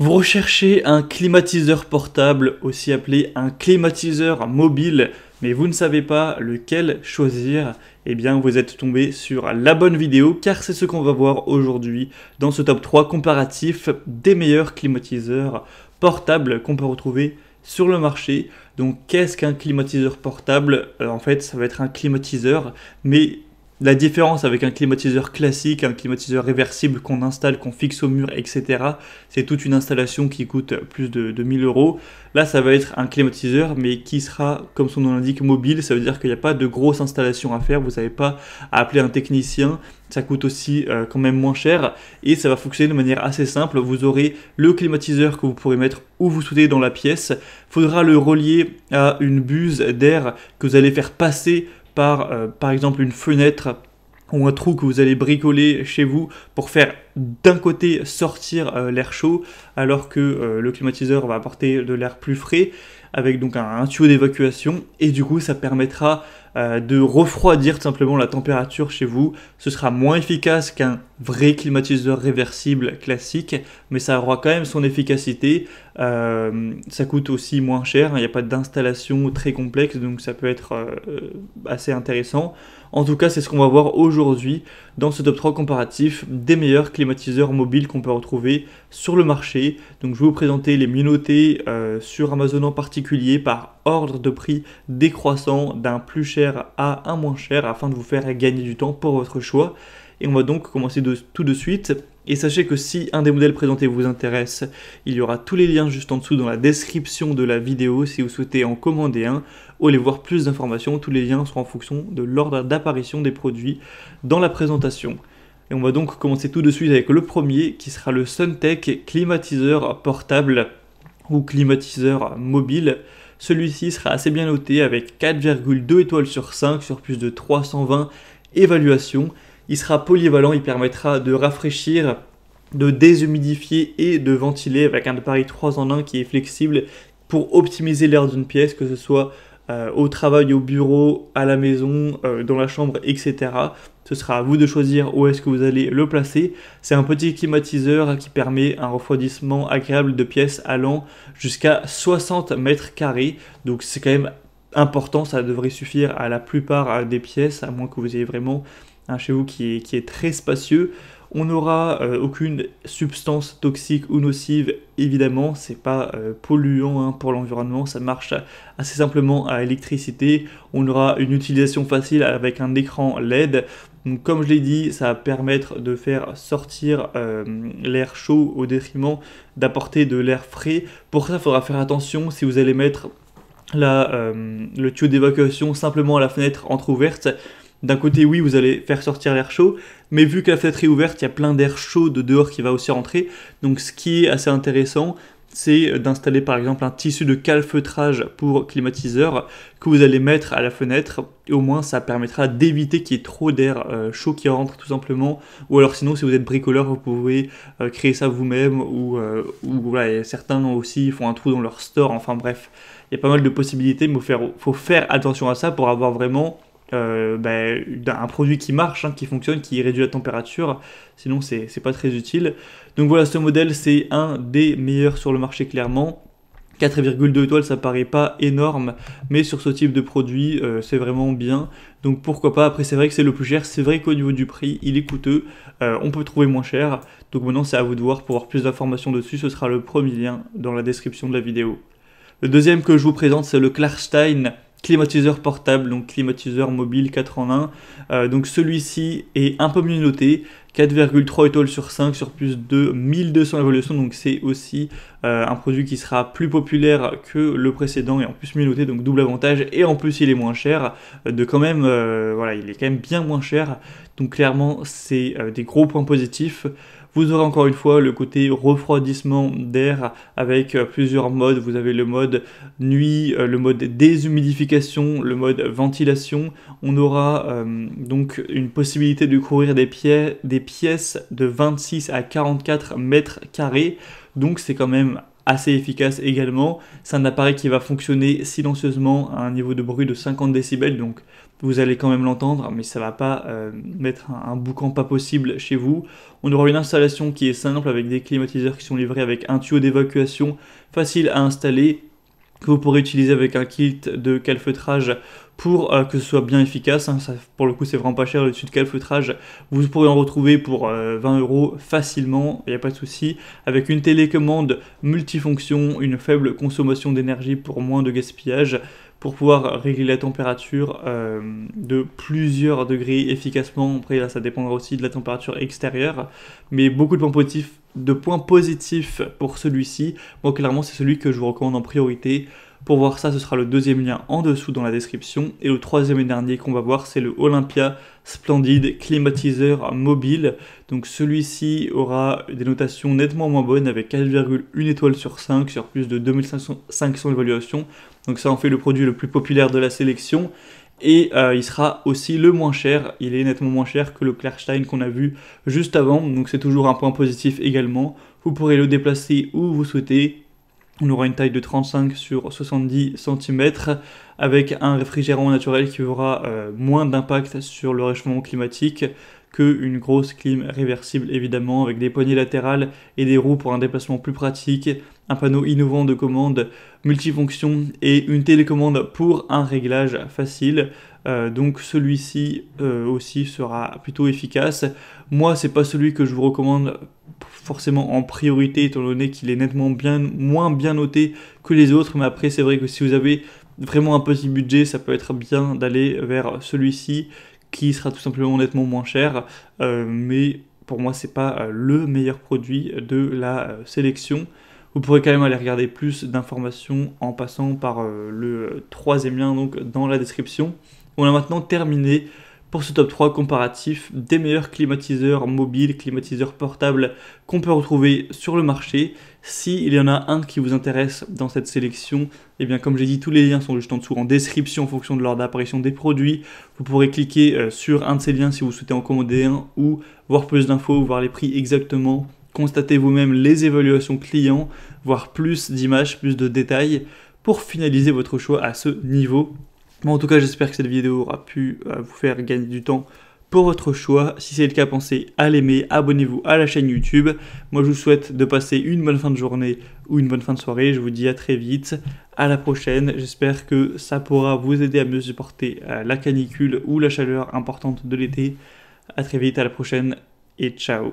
Vous recherchez un climatiseur portable, aussi appelé un climatiseur mobile, mais vous ne savez pas lequel choisir, et eh bien vous êtes tombé sur la bonne vidéo car c'est ce qu'on va voir aujourd'hui dans ce top 3 comparatif des meilleurs climatiseurs portables qu'on peut retrouver sur le marché. Donc qu'est-ce qu'un climatiseur portable euh, En fait ça va être un climatiseur mais la différence avec un climatiseur classique, un climatiseur réversible qu'on installe, qu'on fixe au mur, etc., c'est toute une installation qui coûte plus de, 1000 euros. Là, ça va être un climatiseur, mais qui sera, comme son nom l'indique, mobile. Ça veut dire qu'il n'y a pas de grosse installation à faire. Vous n'avez pas à appeler un technicien. Ça coûte aussi euh, quand même moins cher et ça va fonctionner de manière assez simple. Vous aurez le climatiseur que vous pourrez mettre où vous souhaitez dans la pièce. Il Faudra le relier à une buse d'air que vous allez faire passer euh, par exemple une fenêtre ou un trou que vous allez bricoler chez vous pour faire d'un côté sortir euh, l'air chaud alors que euh, le climatiseur va apporter de l'air plus frais avec donc un tuyau d'évacuation et du coup ça permettra euh, de refroidir simplement la température chez vous. Ce sera moins efficace qu'un vrai climatiseur réversible classique, mais ça aura quand même son efficacité. Euh, ça coûte aussi moins cher, il hein, n'y a pas d'installation très complexe, donc ça peut être euh, assez intéressant. En tout cas, c'est ce qu'on va voir aujourd'hui dans ce top 3 comparatif des meilleurs climatiseurs mobiles qu'on peut retrouver sur le marché. Donc je vais vous présenter les mieux notés sur Amazon en particulier par ordre de prix décroissant d'un plus cher à un moins cher afin de vous faire gagner du temps pour votre choix. Et on va donc commencer tout de suite. Et sachez que si un des modèles présentés vous intéresse, il y aura tous les liens juste en dessous dans la description de la vidéo si vous souhaitez en commander un ou aller voir plus d'informations. Tous les liens seront en fonction de l'ordre d'apparition des produits dans la présentation. Et on va donc commencer tout de suite avec le premier qui sera le Suntech climatiseur portable ou climatiseur mobile. Celui-ci sera assez bien noté avec 4,2 étoiles sur 5 sur plus de 320 évaluations. Il sera polyvalent, il permettra de rafraîchir de déshumidifier et de ventiler avec un appareil 3 en 1 qui est flexible pour optimiser l'air d'une pièce, que ce soit euh, au travail, au bureau, à la maison, euh, dans la chambre, etc. Ce sera à vous de choisir où est-ce que vous allez le placer. C'est un petit climatiseur qui permet un refroidissement agréable de pièces allant jusqu'à 60 mètres carrés. Donc c'est quand même important, ça devrait suffire à la plupart euh, des pièces, à moins que vous ayez vraiment un chez vous qui est, qui est très spacieux. On n'aura euh, aucune substance toxique ou nocive, évidemment, c'est pas euh, polluant hein, pour l'environnement, ça marche assez simplement à électricité On aura une utilisation facile avec un écran LED. comme je l'ai dit, ça va permettre de faire sortir l'air chaud au détriment d'apporter de l'air frais. Pour ça, il faudra faire attention si vous allez mettre là euh, le tuyau d'évacuation simplement à la fenêtre entrouverte. D'un côté, oui, vous allez faire sortir l'air chaud, mais vu que la fenêtre est ouverte, il y a plein d'air chaud de dehors qui va aussi rentrer. Donc ce qui est assez intéressant, c'est d'installer par exemple un tissu de calfeutrage pour climatiseur que vous allez mettre à la fenêtre. au moins, ça permettra d'éviter qu'il y ait trop d'air euh, chaud qui rentre tout simplement. Ou alors sinon, si vous êtes bricoleur, vous pouvez euh, créer ça vous-même. Ou, ou certains aussi font un trou dans leur store. Enfin bref, il y a pas mal de possibilités, mais il faut, faire, attention à ça pour avoir vraiment euh, ben, un produit qui marche, hein, qui fonctionne, qui réduit la température. Sinon, c'est pas très utile. Donc voilà, ce modèle, c'est un des meilleurs sur le marché clairement. 4,2 étoiles, ça paraît pas énorme, mais sur ce type de produit, euh, c'est vraiment bien. Donc pourquoi pas, après c'est vrai que c'est le plus cher, c'est vrai qu'au niveau du prix, il est coûteux, euh, on peut trouver moins cher. Donc maintenant c'est à vous de voir, pour avoir plus d'informations dessus, ce sera le premier lien dans la description de la vidéo. Le deuxième que je vous présente, c'est le Klarstein climatiseur portable, donc climatiseur mobile 4 en 1. Euh, donc celui-ci est un peu mieux noté, 4,3 étoiles sur 5 sur plus de 1200 évolutions, donc c'est aussi euh, un produit qui sera plus populaire que le précédent et en plus mieux noté, donc double avantage, et en plus il est moins cher, euh, de quand même, voilà, il est quand même bien moins cher, donc clairement c'est des gros points positifs. Vous aurez encore une fois le côté refroidissement d'air avec euh, plusieurs modes. Vous avez le mode nuit, euh, le mode déshumidification, le mode ventilation. On aura euh, donc une possibilité de courir des, des pièces de 26 à 44 mètres carrés. Donc c'est quand même assez efficace également. C'est un appareil qui va fonctionner silencieusement à un niveau de bruit de 50 décibels, donc vous allez quand même l'entendre, mais ça va pas euh, mettre un, un, boucan pas possible chez vous. On aura une installation qui est simple avec des climatiseurs qui sont livrés avec un tuyau d'évacuation facile à installer que vous pourrez utiliser avec un kit de calfeutrage pour euh, que ce soit bien efficace. Hein, pour le coup, c'est vraiment pas cher le dessus de calfeutrage. Vous pourrez en retrouver pour 20 euh, euros facilement, il n'y a pas de souci. Avec une télécommande multifonction, une faible consommation d'énergie pour moins de gaspillage, pour pouvoir régler la température euh, de plusieurs degrés efficacement. Après, là, ça dépendra aussi de la température extérieure. Mais beaucoup de points positifs de points positifs pour celui-ci, moi clairement c'est celui que je vous recommande en priorité. Pour voir ça, ce sera le deuxième lien en dessous dans la description. Et le troisième et dernier qu'on va voir, c'est le Olympia Splendid Climatiseur Mobile. Donc celui-ci aura des notations nettement moins bonnes avec 4,1 étoiles sur 5 sur plus de 2500 évaluations. Donc ça en fait le produit le plus populaire de la sélection et euh, il sera aussi le moins cher, il est nettement moins cher que le Clairstein qu'on a vu juste avant, donc c'est toujours un point positif également. Vous pourrez le déplacer où vous souhaitez, on aura une taille de 35 sur 70 cm avec un réfrigérant naturel qui aura euh, moins d'impact sur le réchauffement climatique qu'une grosse clim réversible évidemment avec des poignées latérales et des roues pour un déplacement plus pratique un panneau innovant de commande multifonction et une télécommande pour un réglage facile. Euh, donc celui-ci euh, aussi sera plutôt efficace. Moi, c'est pas celui que je vous recommande forcément en priorité étant donné qu'il est nettement bien moins bien noté que les autres. Mais après, c'est vrai que si vous avez vraiment un petit budget, ça peut être bien d'aller vers celui-ci qui sera tout simplement nettement moins cher. Euh, mais pour moi, c'est pas le meilleur produit de la sélection. Vous pourrez quand même aller regarder plus d'informations en passant par euh, le troisième lien donc dans la description. On a maintenant terminé pour ce top 3 comparatif des meilleurs climatiseurs mobiles, climatiseurs portables qu'on peut retrouver sur le marché. S'il y en a un qui vous intéresse dans cette sélection, eh bien comme j'ai dit, tous les liens sont juste en dessous en description en fonction de l'ordre d'apparition des produits. Vous pourrez cliquer euh, sur un de ces liens si vous souhaitez en commander un ou voir plus d'infos, ou voir les prix exactement Constatez vous-même les évaluations clients, voire plus d'images, plus de détails pour finaliser votre choix à ce niveau. en tout cas, j'espère que cette vidéo aura pu euh, vous faire gagner du temps pour votre choix. Si c'est le cas, pensez à l'aimer, abonnez-vous à la chaîne YouTube. Moi, je vous souhaite de passer une bonne fin de journée ou une bonne fin de soirée. Je vous dis à très vite, à la prochaine. J'espère que ça pourra vous aider à mieux supporter euh, la canicule ou la chaleur importante de l'été. À très vite, à la prochaine et ciao